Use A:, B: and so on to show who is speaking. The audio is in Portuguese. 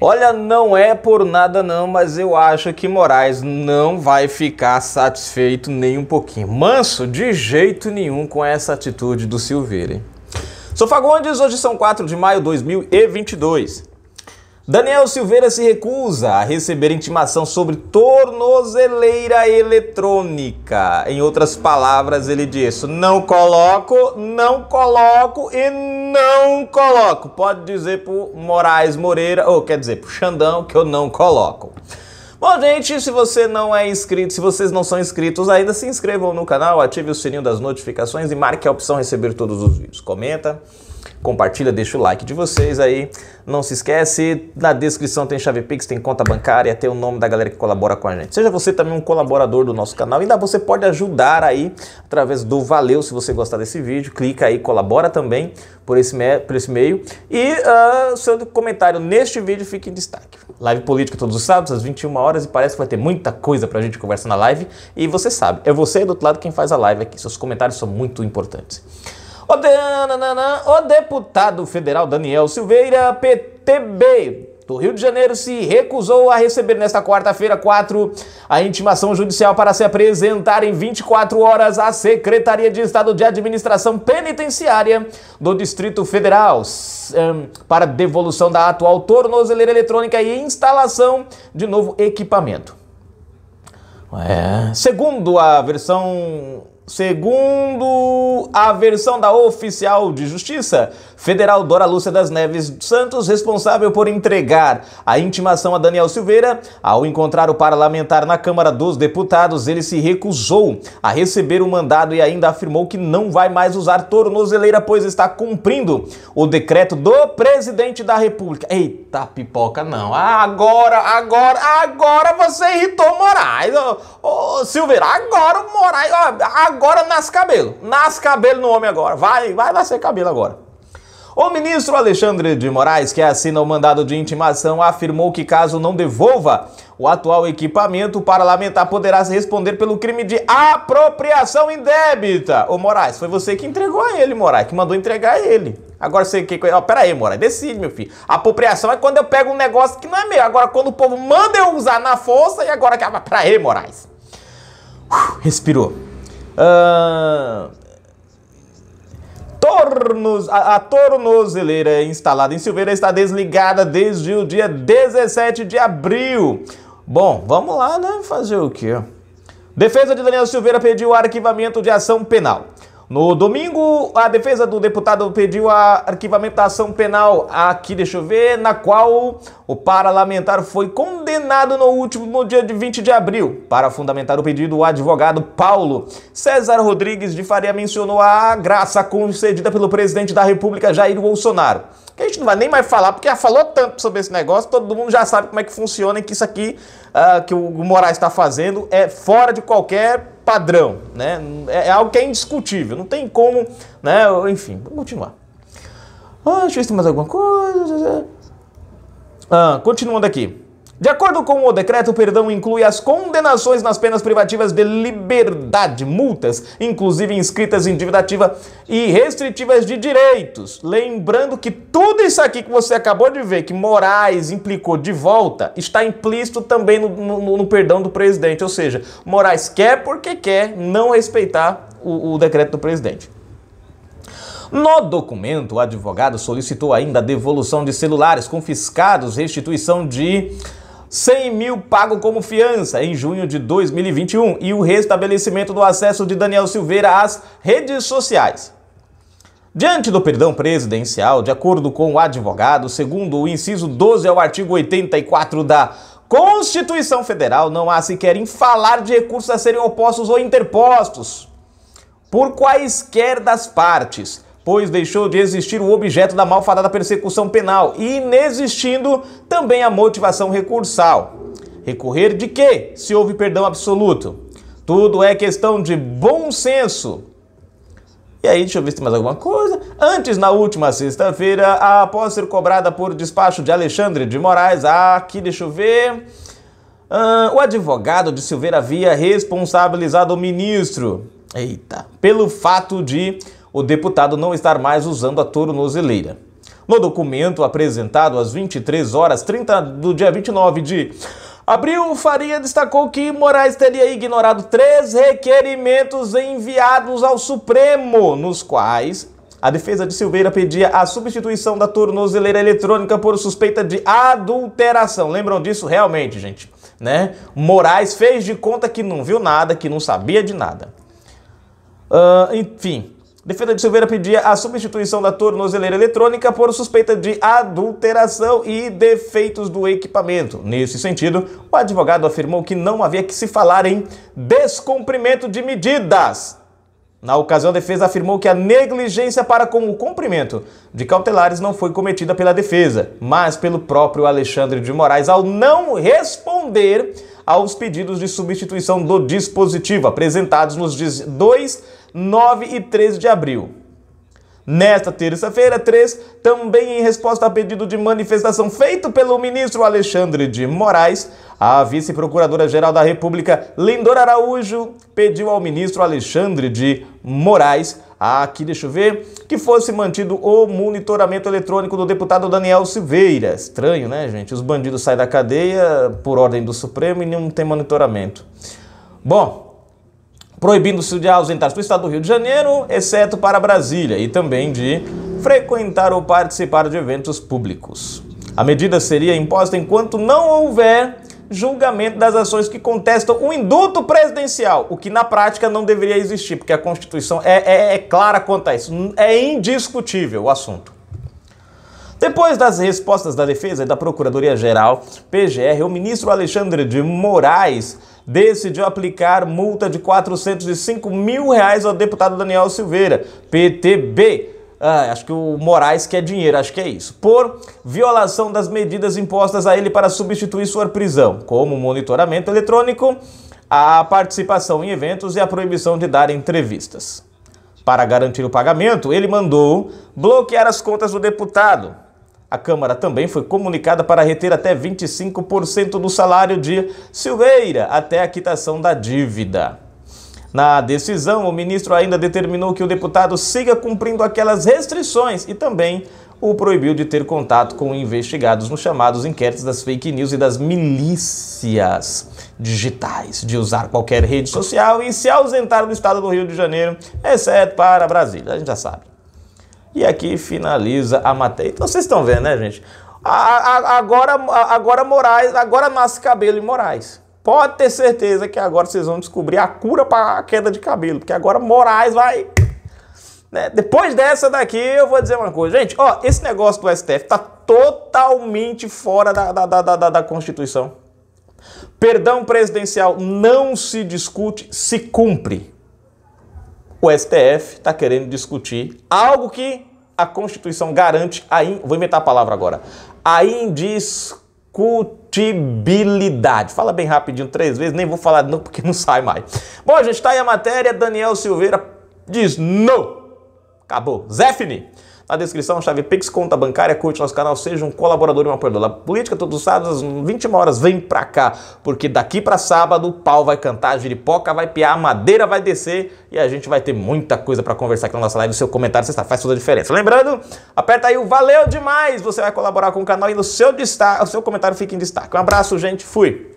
A: Olha, não é por nada não, mas eu acho que Moraes não vai ficar satisfeito nem um pouquinho. Manso de jeito nenhum com essa atitude do Silveira. Fagundes, hoje são 4 de maio de 2022. Daniel Silveira se recusa a receber intimação sobre tornozeleira eletrônica. Em outras palavras, ele diz: não coloco, não coloco e não coloco. Pode dizer pro Moraes Moreira, ou quer dizer pro Xandão, que eu não coloco. Bom, gente, se você não é inscrito, se vocês não são inscritos ainda, se inscrevam no canal, ative o sininho das notificações e marque a opção receber todos os vídeos. Comenta Compartilha, deixa o like de vocês aí. Não se esquece, na descrição tem chave Pix, tem conta bancária, tem o nome da galera que colabora com a gente. Seja você também um colaborador do nosso canal. Ainda você pode ajudar aí através do valeu se você gostar desse vídeo. Clica aí, colabora também por esse, por esse meio. E uh, seu comentário neste vídeo fica em destaque. Live política todos os sábados, às 21 horas, e parece que vai ter muita coisa pra gente conversar na live. E você sabe, é você do outro lado quem faz a live aqui. Seus comentários são muito importantes. O, de... o deputado federal Daniel Silveira, PTB, do Rio de Janeiro se recusou a receber nesta quarta-feira 4 a intimação judicial para se apresentar em 24 horas à Secretaria de Estado de Administração Penitenciária do Distrito Federal hum, para devolução da atual tornozeleira eletrônica e instalação de novo equipamento. É. segundo a versão Segundo a versão da oficial de justiça, federal Dora Lúcia das Neves Santos, responsável por entregar a intimação a Daniel Silveira, ao encontrar o parlamentar na Câmara dos Deputados, ele se recusou a receber o mandado e ainda afirmou que não vai mais usar tornozeleira, pois está cumprindo o decreto do presidente da República. Eita pipoca, não. Agora, agora, agora você irritou Moraes. Ô, Silveira, agora o Moraes. Agora agora nasce cabelo. Nasce cabelo no homem agora. Vai, vai nascer cabelo agora. O ministro Alexandre de Moraes, que assina o mandado de intimação, afirmou que caso não devolva o atual equipamento, o parlamentar poderá se responder pelo crime de apropriação indébita. Ô Moraes, foi você que entregou a ele, Moraes, que mandou entregar a ele. Agora você que. Ó, pera aí, Moraes, decide, meu filho. Apropriação é quando eu pego um negócio que não é meu. Agora, quando o povo manda eu usar na força, e agora acaba. Ah, pera aí, Moraes. Uf, respirou. Ah, tornos, a, a tornozeleira instalada em Silveira está desligada desde o dia 17 de abril. Bom, vamos lá, né? Fazer o quê? Defesa de Daniel Silveira pediu arquivamento de ação penal. No domingo, a defesa do deputado pediu a arquivamento da ação penal, aqui deixa eu ver, na qual o parlamentar foi condenado no último no dia de 20 de abril. Para fundamentar o pedido, o advogado Paulo César Rodrigues de Faria mencionou a graça concedida pelo presidente da República Jair Bolsonaro. Que a gente não vai nem mais falar, porque já falou tanto sobre esse negócio, todo mundo já sabe como é que funciona e que isso aqui uh, que o Moraes está fazendo é fora de qualquer padrão, né? É, é algo que é indiscutível, não tem como, né? Enfim, vamos continuar. Ah, deixa eu ver se tem mais alguma coisa. Ah, continuando aqui. De acordo com o decreto, o perdão inclui as condenações nas penas privativas de liberdade, multas, inclusive inscritas em dívida ativa e restritivas de direitos. Lembrando que tudo isso aqui que você acabou de ver, que Moraes implicou de volta, está implícito também no, no, no perdão do presidente. Ou seja, Moraes quer porque quer não respeitar o, o decreto do presidente. No documento, o advogado solicitou ainda a devolução de celulares confiscados, restituição de 100 mil pago como fiança em junho de 2021 e o restabelecimento do acesso de Daniel Silveira às redes sociais. Diante do perdão presidencial, de acordo com o advogado, segundo o inciso 12 ao artigo 84 da Constituição Federal, não há sequer em falar de recursos a serem opostos ou interpostos por quaisquer das partes pois deixou de existir o objeto da malfadada persecução penal, e inexistindo também a motivação recursal. Recorrer de quê, se houve perdão absoluto? Tudo é questão de bom senso. E aí, deixa eu ver se tem mais alguma coisa. Antes, na última sexta-feira, após ser cobrada por despacho de Alexandre de Moraes, aqui, deixa eu ver. Ah, o advogado de Silveira havia responsabilizado o ministro. Eita, pelo fato de o deputado não estar mais usando a tornozeleira. No documento apresentado às 23 horas 30 do dia 29 de abril, Faria destacou que Moraes teria ignorado três requerimentos enviados ao Supremo, nos quais a defesa de Silveira pedia a substituição da tornozeleira eletrônica por suspeita de adulteração. Lembram disso realmente, gente? Né? Moraes fez de conta que não viu nada, que não sabia de nada. Uh, enfim, Defesa de Silveira pedia a substituição da tornozeleira eletrônica por suspeita de adulteração e defeitos do equipamento. Nesse sentido, o advogado afirmou que não havia que se falar em descumprimento de medidas. Na ocasião, a defesa afirmou que a negligência para com o cumprimento de cautelares não foi cometida pela defesa, mas pelo próprio Alexandre de Moraes ao não responder aos pedidos de substituição do dispositivo apresentados nos dois 9 e 13 de abril. Nesta terça-feira, 3, também em resposta a pedido de manifestação feito pelo ministro Alexandre de Moraes, a vice-procuradora-geral da República, Lindor Araújo, pediu ao ministro Alexandre de Moraes, aqui deixa eu ver, que fosse mantido o monitoramento eletrônico do deputado Daniel Silveira. Estranho, né, gente? Os bandidos saem da cadeia por ordem do Supremo e não tem monitoramento. Bom, proibindo-se de ausentar-se do estado do Rio de Janeiro, exceto para Brasília, e também de frequentar ou participar de eventos públicos. A medida seria imposta enquanto não houver julgamento das ações que contestam o induto presidencial, o que na prática não deveria existir, porque a Constituição é, é, é clara quanto a isso. É indiscutível o assunto. Depois das respostas da Defesa e da Procuradoria-Geral, PGR, o ministro Alexandre de Moraes decidiu aplicar multa de 405 mil reais ao deputado Daniel Silveira, PTB. Ah, acho que o Moraes quer dinheiro, acho que é isso. Por violação das medidas impostas a ele para substituir sua prisão, como monitoramento eletrônico, a participação em eventos e a proibição de dar entrevistas. Para garantir o pagamento, ele mandou bloquear as contas do deputado, a Câmara também foi comunicada para reter até 25% do salário de Silveira até a quitação da dívida. Na decisão, o ministro ainda determinou que o deputado siga cumprindo aquelas restrições e também o proibiu de ter contato com investigados nos chamados inquéritos das fake news e das milícias digitais, de usar qualquer rede social e se ausentar do estado do Rio de Janeiro, exceto para Brasília. A gente já sabe. E aqui finaliza a matéria. Então vocês estão vendo, né, gente? A, a, agora, a, agora Moraes, agora nasce cabelo em Moraes. Pode ter certeza que agora vocês vão descobrir a cura para a queda de cabelo, porque agora Moraes vai. Né? Depois dessa daqui, eu vou dizer uma coisa. Gente, ó, esse negócio do STF tá totalmente fora da, da, da, da, da Constituição. Perdão presidencial não se discute, se cumpre. O STF está querendo discutir algo que a Constituição garante a in... vou inventar a palavra agora a indiscutibilidade. Fala bem rapidinho três vezes, nem vou falar não porque não sai mais. Bom, gente, está aí a matéria. Daniel Silveira diz não. Acabou. Zéfine. Na descrição, chave Pix, conta bancária, curte nosso canal, seja um colaborador e um apoiador da política. Todos os sábados, às 21 horas, vem pra cá, porque daqui pra sábado o pau vai cantar, a giripoca vai piar, a madeira vai descer e a gente vai ter muita coisa para conversar aqui na nossa live. O seu comentário sexta faz toda a diferença. Lembrando, aperta aí o valeu demais, você vai colaborar com o canal e no seu destaque, o seu comentário fica em destaque. Um abraço, gente, fui!